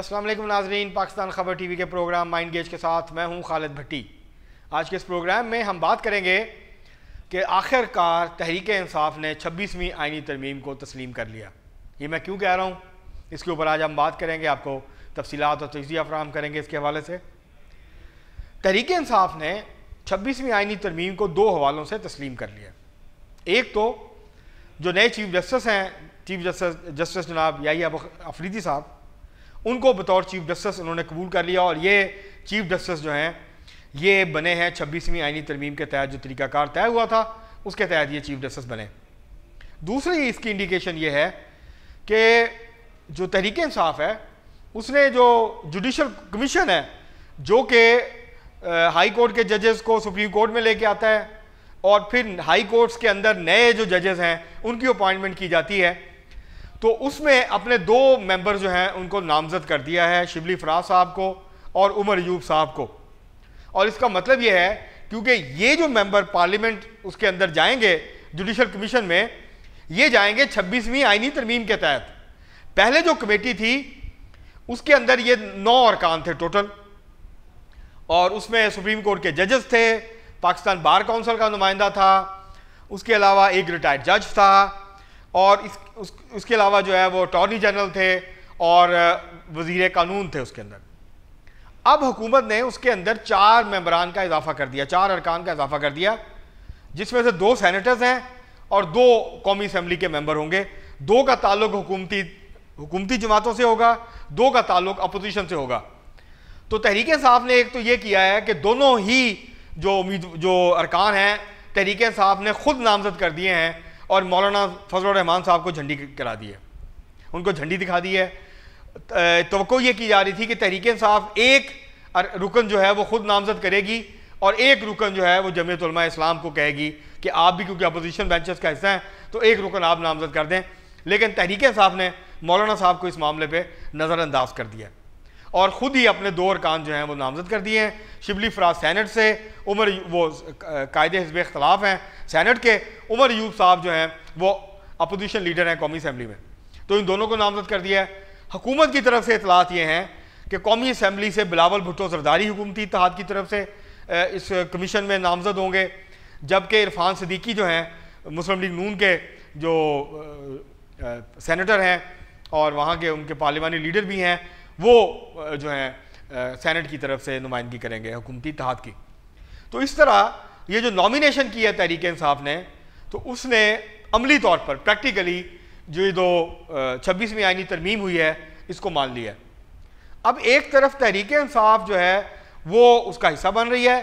असलम नाजरीन पाकिस्तान खबर टीवी के प्रोग्राम माइंड गेज के साथ मैं हूं खालिद भट्टी आज के इस प्रोग्राम में हम बात करेंगे कि आखिरकार तहरीक इंसाफ ने छब्बीसवीं आइनी तरमीम को तस्लीम कर लिया ये मैं क्यों कह रहा हूँ इसके ऊपर आज हम बात करेंगे आपको तफसीत और तजिया फ्राहम करेंगे इसके हवाले से तहरीक इंसाफ ने छब्बीसवीं आइनी तरमीम को दो हवालों से तस्लीम कर लिया एक तो जो नए चीफ जस्टिस हैं चीफ जस्टिस जस्टिस जनाब याही अफरीदी साहब उनको बतौर चीफ जस्टिस उन्होंने कबूल कर लिया और ये चीफ जस्टिस जो हैं ये बने हैं छब्बीसवीं आइनी तरमीम के तहत जो तरीक़ाकार तय हुआ था उसके तहत ये चीफ जस्टिस बने दूसरी इसकी इंडिकेशन ये है कि जो तहरीक इंसाफ है उसने जो जुडिशल कमीशन है जो कि हाई कोर्ट के जजेस को सुप्रीम कोर्ट में लेके आता है और फिर हाई कोर्ट्स के अंदर नए जो जजेस हैं उनकी अपॉइंटमेंट की जाती है तो उसमें अपने दो मेंबर जो हैं उनको नामजद कर दिया है शिबली फराज साहब को और उमर यूब साहब को और इसका मतलब ये है क्योंकि ये जो मेंबर पार्लियामेंट उसके अंदर जाएंगे जुडिशल कमीशन में ये जाएंगे 26वीं आइनी तरमीम के तहत पहले जो कमेटी थी उसके अंदर ये नौ अरकान थे टोटल और उसमें सुप्रीम कोर्ट के जजेस थे पाकिस्तान बार काउंसिल का नुमाइंदा था उसके अलावा एक रिटायर्ड जज था और इस उस उसके अलावा जो है वो अटॉर्नी जनरल थे और वजीर कानून थे उसके अंदर अब हुकूमत ने उसके अंदर चार मेम्बरान का इजाफा कर दिया चार अरकान का इजाफा कर दिया जिसमें से दो सैनिटर्स हैं और दो कौमी असम्बली के मेंबर होंगे दो का ताल्लुक हुकूमती हुकूमती जमातों से होगा दो का ताल्लुक अपोजिशन से होगा तो तहरीक साहब ने एक तो ये किया है कि दोनों ही जो उम्मीद जो अरकान हैं तहरीक साहब ने खुद नामजद कर दिए हैं और मौलाना फजल रहमान साहब को झंडी करा दी है उनको झंडी दिखा दी है तो ये की जा रही थी कि तहरीक साहब एक रुकन जो है वो खुद नामजद करेगी और एक रुकन जो है वो जमयतलमा इस्लाम को कहेगी कि आप भी क्योंकि अपोजिशन बेंचेस का हिस्सा हैं तो एक रुकन आप नामजद कर दें लेकिन तहरीक साहब ने मौलाना साहब को इस मामले पर नज़रअंदाज कर दिया और ख़ुद ही अपने दो अरकान जो हैं वो नामजद कर दिए हैं शिबली फराज सैनट से उमर वो कायदे हिजब अख्तलाफ़ हैं सैनट के उमर यूब साहब जो हैं वो अपोजिशन लीडर हैं कौमी असम्बली में तो इन दोनों को नामजद कर दिया है हकूमत की तरफ से इतलात ये हैं कि कौमी असम्बली से बिलावल भुट्टो सरदारी हुकूमती इतिहाद की तरफ से इस कमीशन में नामजद होंगे जबकि इरफान सदीकी जो हैं मुस्लिम लीग नून के जो सैनटर हैं और वहाँ के उनके पार्लिमानी लीडर भी हैं वो जो है सेनेट की तरफ से नुमाइंदगी करेंगे हुकूमती तहत की तो इस तरह ये जो नॉमिनेशन की है तहरीक इंसाफ ने तो उसने अमली तौर पर प्रैक्टिकली जो ये दो छब्बीसवीं आइनी तरमीम हुई है इसको मान लिया अब एक तरफ तहरीक इंसाफ जो है वो उसका हिस्सा बन रही है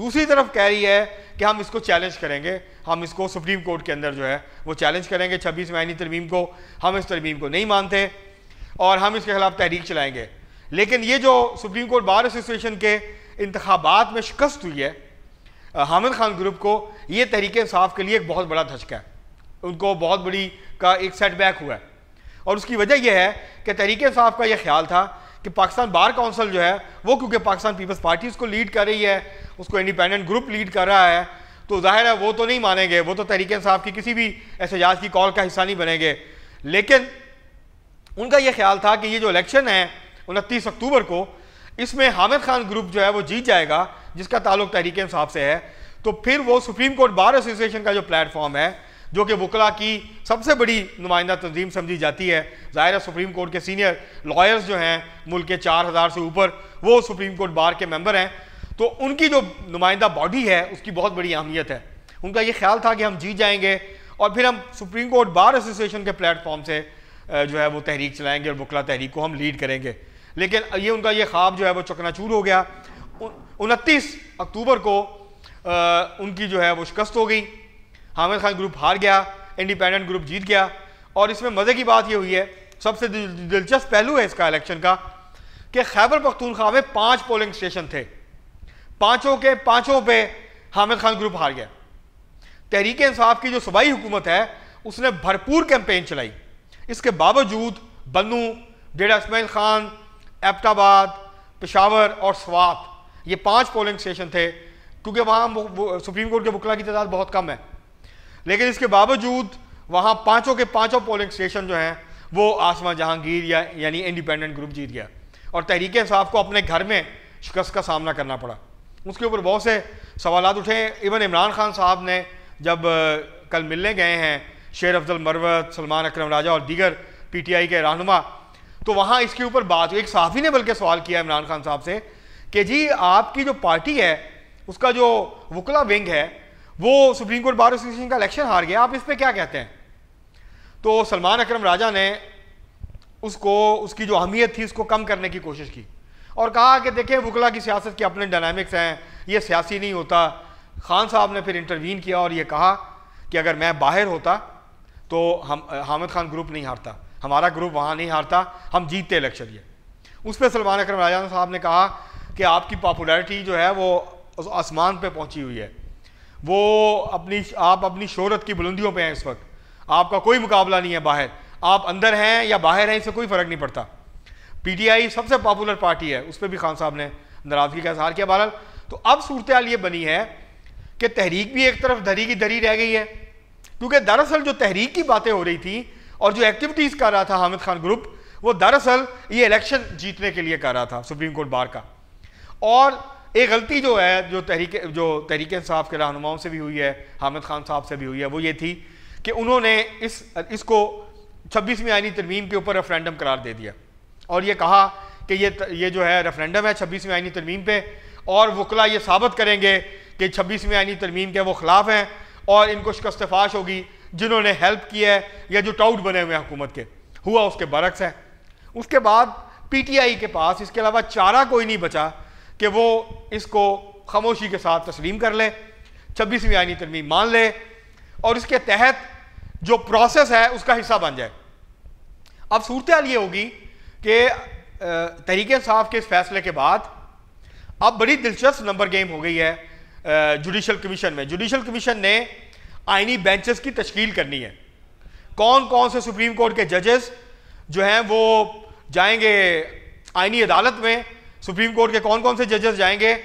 दूसरी तरफ कह रही है कि हम इसको चैलेंज करेंगे हम इसको सुप्रीम कोर्ट के अंदर जो है वो चैलेंज करेंगे छब्बीसवीं आइनी तरमीम को हम इस तरमीम को नहीं मानते और हम इसके खिलाफ तहरीक चलाएंगे लेकिन ये जो सुप्रीम कोर्ट बार एसोसिएशन के इंतबात में शिकस्त हुई है हामिद खान ग्रुप को ये तहरीक इंसाफ के लिए एक बहुत बड़ा धचका है उनको बहुत बड़ी का एक सेटबैक हुआ है और उसकी वजह यह है कि तहरीक इंसाफ का यह ख्याल था कि पाकिस्तान बार काउंसिल जो है वो क्योंकि पाकिस्तान पीपल्स पार्टी उसको लीड कर रही है उसको इंडिपेंडेंट ग्रुप लीड कर रहा है तो जाहिर है वो तो नहीं मानेंगे वो तो तहरीक इंसाफ की किसी भी एहसाज की कॉल का हिस्सा नहीं बनेंगे लेकिन उनका यह ख्याल था कि ये जो इलेक्शन है उनतीस अक्टूबर को इसमें हामिद खान ग्रुप जो है वो जीत जाएगा जिसका ताल्लुक तहरीक इंसाफ से है तो फिर वो सुप्रीम कोर्ट बार एसोसिएशन का जो प्लेटफॉर्म है जो कि वकला की सबसे बड़ी नुमाइंदा तंजीम समझी जाती है ज़ाहिर सुप्रीम कोर्ट के सीनियर लॉयर्स जो हैं मुल्क के चार हज़ार से ऊपर वो सुप्रीम कोर्ट बार के मेम्बर हैं तो उनकी जो नुमाइंदा बॉडी है उसकी बहुत बड़ी अहमियत है उनका ये ख्याल था कि हम जीत जाएंगे और फिर हम सुप्रीम कोर्ट बार एसोसिएशन के प्लेटफॉर्म से जो है वो तहरीक चलाएंगे और बुकला तहरीक को हम लीड करेंगे लेकिन ये उनका ये ख्वाब जो है वो चकनाचूर हो गया उनतीस अक्टूबर को आ, उनकी जो है वो शिकस्त हो गई हामिद खान ग्रुप हार गया इंडिपेंडेंट ग्रुप जीत गया और इसमें मज़े की बात ये हुई है सबसे दिलचस्प पहलू है इसका इलेक्शन का कि खैबर पख्तूनख्वा में पांच पोलिंग स्टेशन थे पांचों के पांचों पे हामिद खान ग्रुप हार गया तहरीक इंसाफ की जो सूबाई हुकूमत है उसने भरपूर कैंपेन चलाई इसके बावजूद बनू डेरा इसमाइल ख़ान एबटाबाद पेशावर और स्वात ये पांच पोलिंग स्टेशन थे क्योंकि वहाँ सुप्रीम कोर्ट के वकला की तादाद बहुत कम है लेकिन इसके बावजूद वहाँ पाँचों के पाँचों पोलिंग स्टेशन जो हैं वो आसमा जहांगीर या यानी इंडिपेंडेंट ग्रुप जीत गया और तहरीक इंसाफ को अपने घर में शिकस्त का सामना करना पड़ा उसके ऊपर बहुत से सवाल उठे इवन इमरान खान साहब ने जब कल मिलने गए हैं शेर अफजल मरवत सलमान अक्रम राजा और दीगर पीटीआई के रहनुमा तो वहाँ इसके ऊपर बात एक साफ़ी ने बल्कि सवाल किया इमरान खान साहब से कि जी आपकी जो पार्टी है उसका जो वकला विंग है वो सुप्रीम कोर्ट बार एसोसिएशन का इलेक्शन हार गया आप इस पर क्या कहते हैं तो सलमान अक्रम राजा ने उसको उसकी जो अहमियत थी उसको कम करने की कोशिश की और कहा कि देखें वकला की सियासत के अपने डायनामिक्स हैं ये सियासी नहीं होता खान साहब ने फिर इंटरवीन किया और ये कहा कि अगर मैं बाहर होता तो हम हामिद खान ग्रुप नहीं हारता हमारा ग्रुप वहाँ नहीं हारता हम जीतते इलेक्शन ये उस पर सलमान अक्रम राजा साहब ने कहा कि आपकी पॉपुलैरिटी जो है वो आसमान पर पहुँची हुई है वो अपनी आप अपनी शहरत की बुलंदियों पर हैं इस वक्त आपका कोई मुकाबला नहीं है बाहर आप अंदर हैं या बाहर हैं इससे कोई फ़र्क नहीं पड़ता पीटीआई सबसे पॉपुलर पार्टी है उस पर भी खान साहब ने नाराज़गी का इजहार किया बहरहाल तो अब सूरत हाल ये बनी है कि तहरीक भी एक तरफ धरी की धरी रह गई है क्योंकि दरअसल जो तहरीक की बातें हो रही थी और जो एक्टिविटीज़ कर रहा था हामिद खान ग्रुप वो दरअसल ये इलेक्शन जीतने के लिए कर रहा था सुप्रीम कोर्ट बार का और एक गलती जो है जो तहरीक जो तहरीक इंसाफ के रहनुमाओं से भी हुई है हामिद खान साहब से भी हुई है वो ये थी कि उन्होंने इस इसको छब्बीसवीं आइनी तरमीम के ऊपर रेफरेंडम करार दे दिया और ये कहा कि ये ये जो है रेफरेंडम है छब्बीसवीं आइनी तरमीम पे और वकला ये साबित करेंगे कि छब्बीसवीं आइनी तरमीम के वो खिलाफ हैं और इनको शिकस्तफाश होगी जिन्होंने हेल्प किया है या जो टाउट बने हुए हैं हुकूमत के हुआ उसके बरक्स है उसके बाद पीटीआई के पास इसके अलावा चारा कोई नहीं बचा कि वो इसको खामोशी के साथ तस्लीम कर ले छब्बीसवीं आइनी तरमीम मान ले और इसके तहत जो प्रोसेस है उसका हिस्सा बन जाए अब सूरत ये होगी कि तरीक साफ के इस फैसले के बाद अब बड़ी दिलचस्प नंबर गेम हो गई है जुडिशल कमीशन में जुडिशल कमीशन ने आइनी बेंचेस की तश्कील करनी है कौन कौन से सुप्रीम कोर्ट के जजेस जो हैं वो जाएंगे आइनी अदालत में सुप्रीम कोर्ट के कौन कौन से जजेस जाएंगे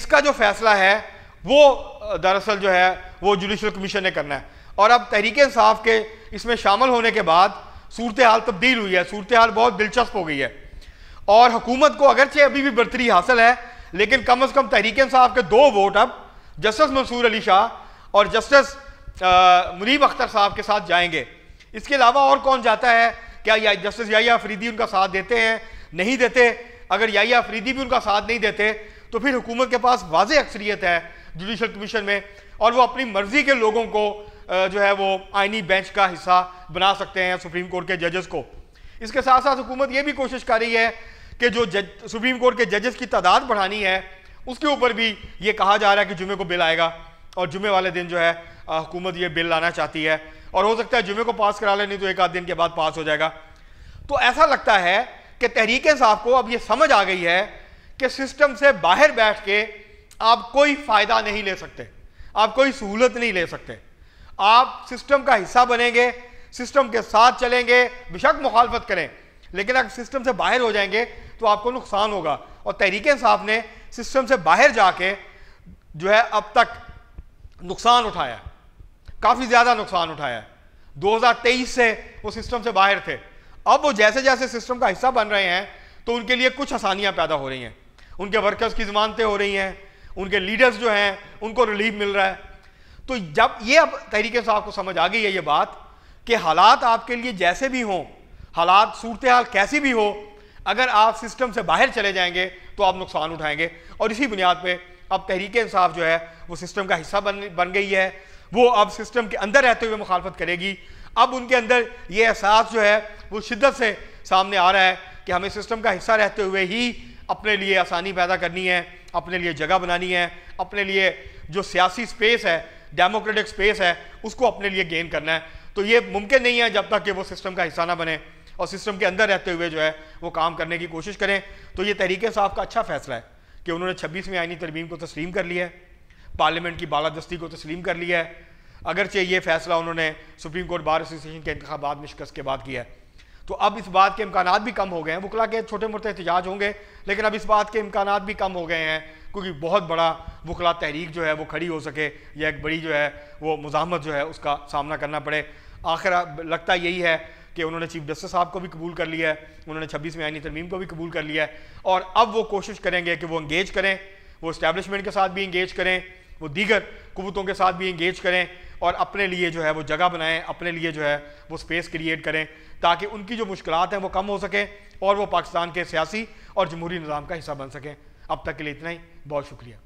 इसका जो फैसला है वो दरअसल जो है वो जुडिशल कमीशन ने करना है और अब तहरीक इंसाफ के इसमें शामिल होने के बाद सूरत हाल तब्दील हुई है सूरत हाल बहुत दिलचस्प हो गई है और हुकूमत को अगरचे अभी भी बरतरी हासिल है लेकिन कम अज कम तहरीक साहब के दो वोट अब जस्टिस मंसूर अली शाह और जस्टिस मुनीब अख्तर साहब के साथ जाएंगे इसके अलावा और कौन जाता है क्या या, जस्टिस याया अफरीदी उनका साथ देते हैं नहीं देते अगर याया अफरीदी भी उनका साथ नहीं देते तो फिर हुकूमत के पास वाज अक्सरीत है जुडिशल कमीशन में और वो अपनी मर्जी के लोगों को जो है वो आइनी बेंच का हिस्सा बना सकते हैं सुप्रीम कोर्ट के जजेस को इसके साथ साथ हुकूमत ये भी कोशिश कर रही है कि जो जज सुप्रीम कोर्ट के जजेस की तादाद बढ़ानी है उसके ऊपर भी ये कहा जा रहा है कि जुमे को बिल आएगा और जुमे वाले दिन जो है हुकूमत ये बिल लाना चाहती है और हो सकता है जुमे को पास करा ले नहीं तो एक आध दिन के बाद पास हो जाएगा तो ऐसा लगता है कि तहरीक साहब को अब ये समझ आ गई है कि सिस्टम से बाहर बैठ के आप कोई फ़ायदा नहीं ले सकते आप कोई सहूलत नहीं ले सकते आप सिस्टम का हिस्सा बनेंगे सिस्टम के साथ चलेंगे बेशक मुखालफत करें लेकिन अगर सिस्टम से बाहर हो जाएंगे तो आपको नुकसान होगा और तहरीक इंसाफ ने सिस्टम से बाहर जाके जो है अब तक नुकसान उठाया काफ़ी ज़्यादा नुकसान उठाया 2023 से वो सिस्टम से बाहर थे अब वो जैसे जैसे सिस्टम का हिस्सा बन रहे हैं तो उनके लिए कुछ आसानियाँ पैदा हो रही हैं उनके वर्कर्स की जमानतें हो रही हैं उनके लीडर्स जो हैं उनको रिलीफ मिल रहा है तो जब ये अब तहरीके साहब को समझ आ गई है ये बात कि हालात आपके लिए जैसे भी हों हालात सूरत हाल कैसी भी हो अगर आप सिस्टम से बाहर चले जाएंगे तो आप नुकसान उठाएंगे और इसी बुनियाद पर अब तहरीक इंसाफ जो है वो सिस्टम का हिस्सा बन बन गई है वो अब सिस्टम के अंदर रहते हुए मुखालफत करेगी अब उनके अंदर ये एहसास जो है वो शिद्दत से सामने आ रहा है कि हमें सिस्टम का हिस्सा रहते हुए ही अपने लिए आसानी पैदा करनी है अपने लिए जगह बनानी है अपने लिए जो सियासी स्पेस है डेमोक्रेटिक स्पेस है उसको अपने लिए गेन करना है तो ये मुमकिन नहीं है जब तक कि वो सिस्टम का हिस्सा ना बने और सिस्टम के अंदर रहते हुए जो है वो काम करने की कोशिश करें तो ये तहरीक साहब का अच्छा फैसला है कि उन्होंने छब्बीसवीं आइनी तरमीम को तस्लीम कर लिया है पार्लियामेंट की बालादस्ती को तस्लीम कर लिया है अगरचे ये फैसला उन्होंने सुप्रीम कोर्ट बार एसोसिएशन के इंतबात में शिकस्त के बाद किया है तो अब इस बात के इम्कान भी कम हो गए हैं वकला के छोटे मोटे एहतजाज होंगे लेकिन अब इस बात के इम्कान भी कम हो गए हैं क्योंकि बहुत बड़ा वकला तहरीक जो है वो खड़ी हो सके या एक बड़ी जो है वो मुजामत जो है उसका सामना करना पड़े आखिर लगता यही है कि उन्होंने चीफ जस्टिस साहब को भी कबूल कर लिया है उन्होंने में आइनी तरमीम को भी कबूल कर लिया है और अब वो कोशिश करेंगे कि वो इंगेज करें वो इस्टेबलिशमेंट के साथ भी इंगेज करें वो दीगर कुतों के साथ भी इंगेज करें और अपने लिए जो है वो जगह बनाएं अपने लिए जो है वो स्पेस क्रिएट करें ताकि उनकी जो मुश्किल हैं वो कम हो सकें और वो पाकिस्तान के सियासी और जमहूरी निज़ाम का हिस्सा बन सकें अब तक के लिए इतना ही बहुत शुक्रिया